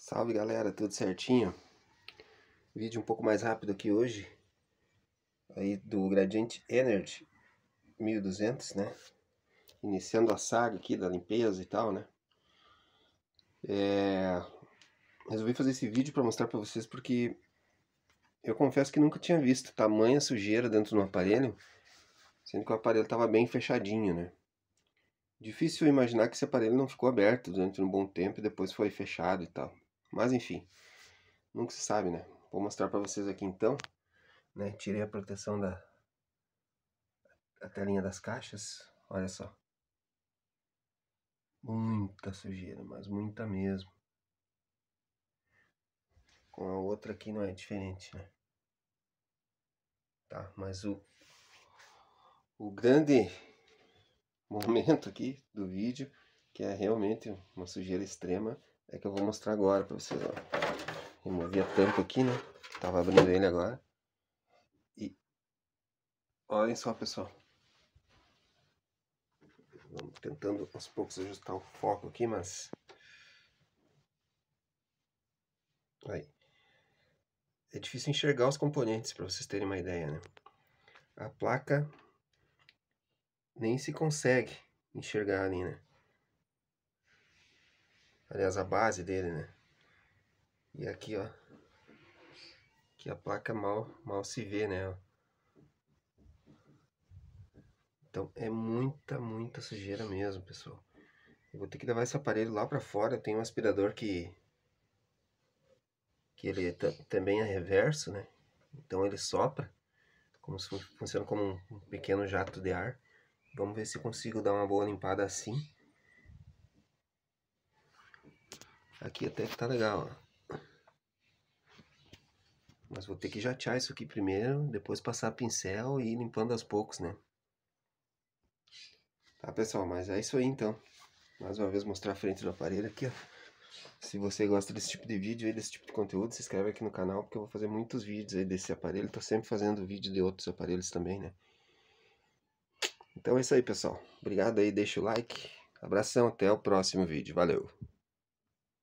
Salve galera, tudo certinho? Vídeo um pouco mais rápido aqui hoje aí do Gradiente Energy 1200, né? Iniciando a saga aqui da limpeza e tal, né? É... Resolvi fazer esse vídeo para mostrar para vocês porque eu confesso que nunca tinha visto tamanha sujeira dentro de um aparelho, sendo que o aparelho tava bem fechadinho, né? Difícil imaginar que esse aparelho não ficou aberto durante um bom tempo e depois foi fechado e tal. Mas enfim, nunca se sabe, né? Vou mostrar para vocês aqui então, né? Tirei a proteção da a telinha das caixas, olha só. Muita sujeira, mas muita mesmo. Com a outra aqui não é diferente, né? Tá, mas o o grande momento aqui do vídeo, que é realmente uma sujeira extrema, é que eu vou mostrar agora para vocês, ó. Removi a tampa aqui, né? Tava abrindo ele agora. E olhem só, pessoal. Vamos tentando aos poucos ajustar o foco aqui, mas... Aí. É difícil enxergar os componentes, para vocês terem uma ideia, né? A placa nem se consegue enxergar ali, né? Aliás, a base dele, né? E aqui, ó. Que a placa mal, mal se vê, né? Então é muita, muita sujeira mesmo, pessoal. Eu vou ter que levar esse aparelho lá pra fora. Eu tenho um aspirador que... Que ele é também é reverso, né? Então ele sopra. Como se funciona como um pequeno jato de ar. Vamos ver se consigo dar uma boa limpada assim. Aqui até que tá legal, ó. Mas vou ter que jatear isso aqui primeiro, depois passar pincel e ir limpando aos poucos, né? Tá, pessoal, mas é isso aí então. Mais uma vez mostrar a frente do aparelho aqui, ó. Se você gosta desse tipo de vídeo, desse tipo de conteúdo, se inscreve aqui no canal, porque eu vou fazer muitos vídeos aí desse aparelho. Tô sempre fazendo vídeo de outros aparelhos também, né? Então é isso aí, pessoal. Obrigado aí, deixa o like. Abração, até o próximo vídeo. Valeu!